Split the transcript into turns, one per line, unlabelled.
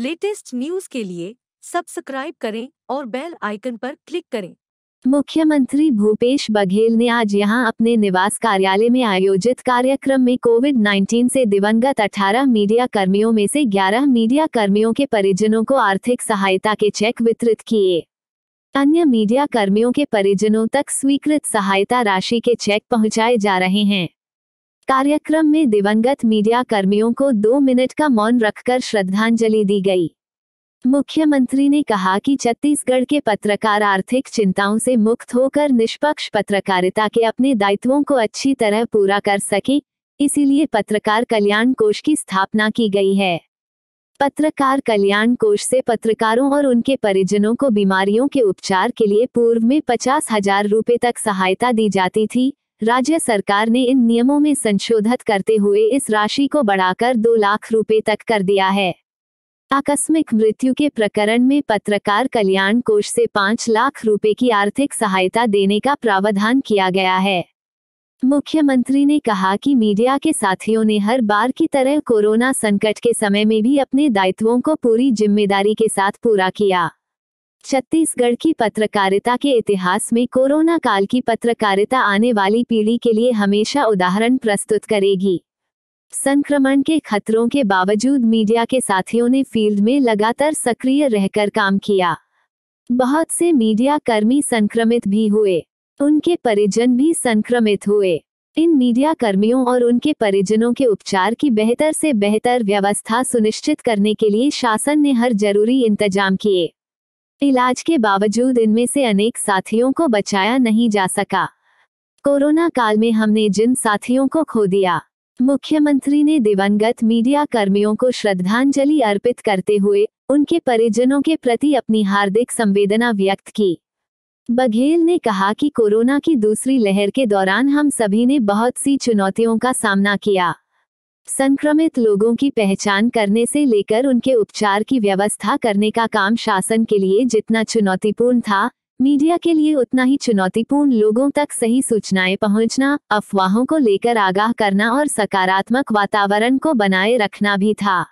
latest news के लिए subscribe करें और बेल आइकन पर क्लिक करें मुख्यमंत्री भूपेश बघेल ने आज यहां अपने निवास कार्यालय में आयोजित कार्यक्रम में कोविड 19 से दिवंगत 18 मीडिया कर्मियों में से 11 मीडिया कर्मियों के परिजनों को आर्थिक सहायता के चेक वितरित किए अन्य मीडिया कर्मियों के परिजनों तक स्वीकृत सहायता राशि के चेक पहुंचाए जा रहे हैं कार्यक्रम में दिवंगत मीडिया कर्मियों को दो मिनट का मौन रखकर श्रद्धांजलि दी गई मुख्यमंत्री ने कहा कि छत्तीसगढ़ के पत्रकार आर्थिक चिंताओं से मुक्त होकर निष्पक्ष पत्रकारिता के अपने दायित्वों को अच्छी तरह पूरा कर सके इसीलिए पत्रकार कल्याण कोष की स्थापना की गई है पत्रकार कल्याण कोष से पत्रकारों और उनके परिजनों को बीमारियों के उपचार के लिए पूर्व में पचास हजार रूपए तक सहायता दी जाती थी राज्य सरकार ने इन नियमों में संशोधित करते हुए इस राशि को बढ़ाकर दो लाख रुपए तक कर दिया है आकस्मिक मृत्यु के प्रकरण में पत्रकार कल्याण कोष से पाँच लाख रुपए की आर्थिक सहायता देने का प्रावधान किया गया है मुख्यमंत्री ने कहा कि मीडिया के साथियों ने हर बार की तरह कोरोना संकट के समय में भी अपने दायित्वों को पूरी जिम्मेदारी के साथ पूरा किया छत्तीसगढ़ की पत्रकारिता के इतिहास में कोरोना काल की पत्रकारिता आने वाली पीढ़ी के लिए हमेशा उदाहरण प्रस्तुत करेगी संक्रमण के खतरों के बावजूद मीडिया के साथियों ने फील्ड में लगातार सक्रिय रहकर काम किया बहुत से मीडिया कर्मी संक्रमित भी हुए उनके परिजन भी संक्रमित हुए इन मीडिया कर्मियों और उनके परिजनों के उपचार की बेहतर से बेहतर व्यवस्था सुनिश्चित करने के लिए शासन ने हर जरूरी इंतजाम किए इलाज के बावजूद इनमें से अनेक साथियों को बचाया नहीं जा सका कोरोना काल में हमने जिन साथियों को खो दिया मुख्यमंत्री ने दिवंगत मीडिया कर्मियों को श्रद्धांजलि अर्पित करते हुए उनके परिजनों के प्रति अपनी हार्दिक संवेदना व्यक्त की बघेल ने कहा कि कोरोना की दूसरी लहर के दौरान हम सभी ने बहुत सी चुनौतियों का सामना किया संक्रमित लोगों की पहचान करने से लेकर उनके उपचार की व्यवस्था करने का काम शासन के लिए जितना चुनौतीपूर्ण था मीडिया के लिए उतना ही चुनौतीपूर्ण लोगों तक सही सूचनाएं पहुंचना, अफवाहों को लेकर आगाह करना और सकारात्मक वातावरण को बनाए रखना भी था